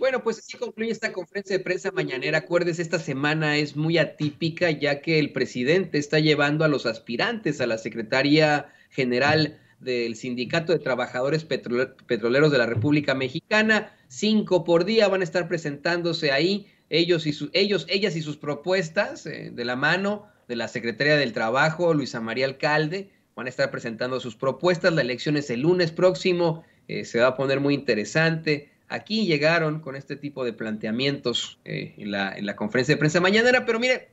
Bueno, pues así concluye esta conferencia de prensa mañanera. Acuérdese, esta semana es muy atípica ya que el presidente está llevando a los aspirantes a la Secretaría General del Sindicato de Trabajadores Petroleros de la República Mexicana. Cinco por día van a estar presentándose ahí ellos y ellos, ellas y sus propuestas eh, de la mano de la Secretaría del Trabajo, Luisa María Alcalde, van a estar presentando sus propuestas. La elección es el lunes próximo, eh, se va a poner muy interesante. Aquí llegaron con este tipo de planteamientos eh, en, la, conferencia de prensa mañanera, pero mire,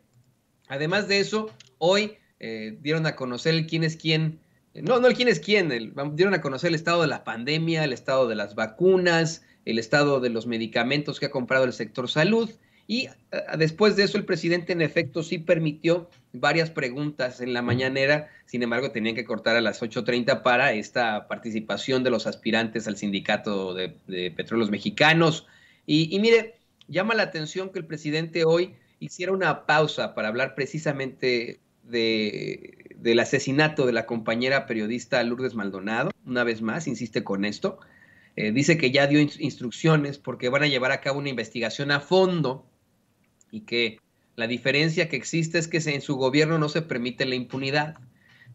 además de eso, hoy eh, dieron a conocer quién es quién, no, no el quién es quién, dieron a conocer el estado de la pandemia, el estado de las vacunas, el estado de los medicamentos que ha comprado el sector salud. Y eh, después de eso, el presidente, en efecto, sí permitió varias preguntas en la mañanera. Sin embargo, tenían que cortar a las 8.30 para esta participación de los aspirantes al sindicato de, petróleos mexicanos. Y, mire, llama la atención que el presidente hoy hiciera una pausa para hablar precisamente de, del asesinato de la compañera periodista Lourdes Maldonado. Una vez más, insiste con esto. Eh, dice que ya dio instrucciones porque van a llevar a cabo una investigación a fondo y que la diferencia que existe es que en su gobierno no se permite la impunidad.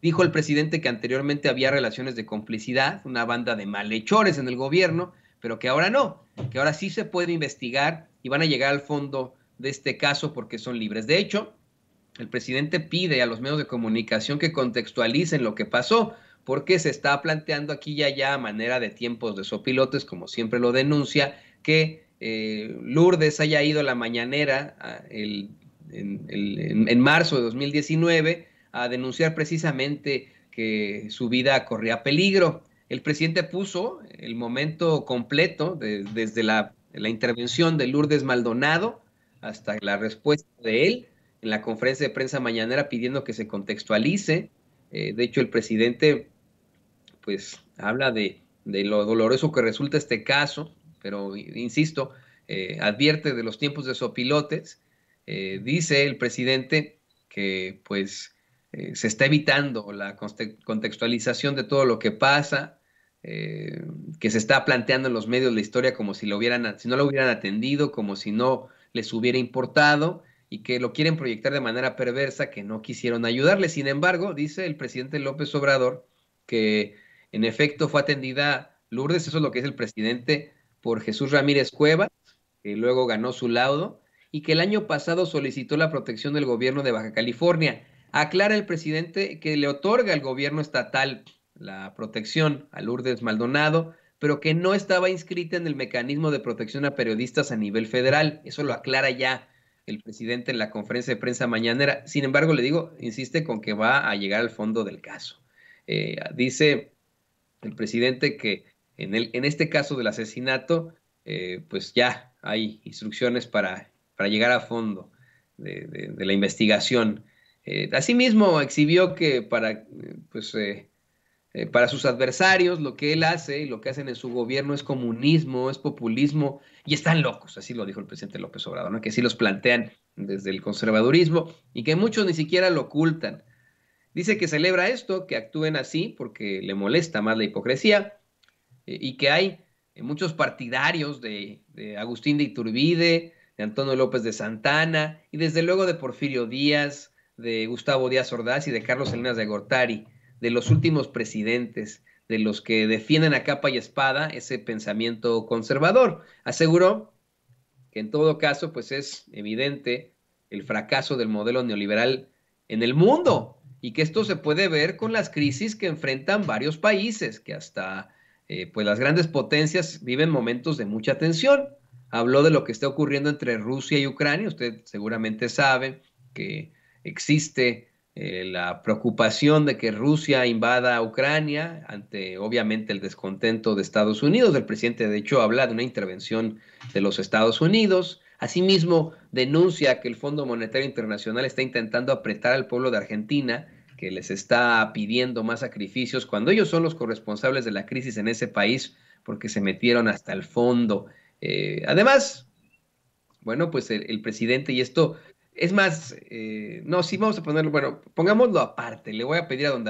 Dijo el presidente que anteriormente había relaciones de complicidad, una banda de malhechores en el gobierno, pero que ahora no, que ahora sí se puede investigar y van a llegar al fondo de este caso porque son libres. De hecho, el presidente pide a los medios de comunicación que contextualicen lo que pasó, porque se está planteando aquí ya ya a manera de tiempos de sopilotes, como siempre lo denuncia, que eh, Lourdes haya ido a la mañanera en, marzo de 2019 a denunciar precisamente que su vida corría peligro. El presidente puso el momento completo desde la, intervención de Lourdes Maldonado hasta la respuesta de él en la conferencia de prensa mañanera pidiendo que se contextualice. Eh, de hecho, el presidente pues habla de, lo doloroso que resulta este caso pero insisto, eh, advierte de los tiempos de sopilotes, eh, dice el presidente que pues eh, se está evitando la contextualización de todo lo que pasa, que se está planteando en los medios la historia como si, lo hubieran, si no lo hubieran atendido, como si no les hubiera importado y que lo quieren proyectar de manera perversa, que no quisieron ayudarle. Sin embargo, dice el presidente López Obrador que en efecto fue atendida Lourdes, eso es lo que es el presidente por Jesús Ramírez Cuevas, que luego ganó su laudo, y que el año pasado solicitó la protección del gobierno de Baja California. Aclara el presidente que le otorga al gobierno estatal la protección a Lourdes Maldonado, pero que no estaba inscrita en el mecanismo de protección a periodistas a nivel federal. Eso lo aclara ya el presidente en la conferencia de prensa mañanera. Sin embargo, le digo, insiste con que va a llegar al fondo del caso. Eh, dice el presidente que en, este caso del asesinato, eh, pues ya hay instrucciones para, llegar a fondo de, la investigación. Eh, asimismo, exhibió que para, pues, eh, para sus adversarios lo que él hace y lo que hacen en su gobierno es comunismo, es populismo, y están locos, así lo dijo el presidente López Obrador, que sí los plantean desde el conservadurismo y que muchos ni siquiera lo ocultan. Dice que celebra esto, que actúen así porque le molesta más la hipocresía eh, y que hay eh, muchos partidarios de, Agustín de Iturbide, de Antonio López de Santana y desde luego de Porfirio Díaz, de Gustavo Díaz Ordaz y de Carlos Salinas de Gortari, de los últimos presidentes, de los que defienden a capa y espada ese pensamiento conservador. Aseguró que en todo caso pues es evidente el fracaso del modelo neoliberal en el mundo y que esto se puede ver con las crisis que enfrentan varios países, que hasta eh, pues las grandes potencias viven momentos de mucha tensión. Habló de lo que está ocurriendo entre Rusia y Ucrania. Usted seguramente sabe que existe eh, la preocupación de que Rusia invada a Ucrania ante obviamente el descontento de Estados Unidos. El presidente de hecho habla de una intervención de los Estados Unidos. Asimismo, denuncia que el Fondo Monetario Internacional está intentando apretar al pueblo de Argentina que les está pidiendo más sacrificios cuando ellos son los corresponsables de la crisis en ese país porque se metieron hasta el fondo. Eh, además, bueno, pues el, presidente y esto, es más, eh, no, sí vamos a ponerlo, bueno, pongámoslo aparte, le voy a pedir a donde